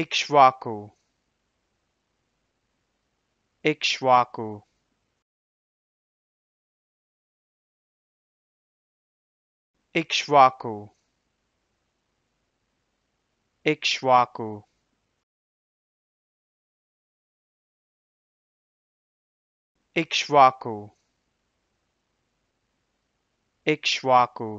Ikshvaku Ikshvaku Ikshvaku Ikshvaku Ikshvaku Ikshvaku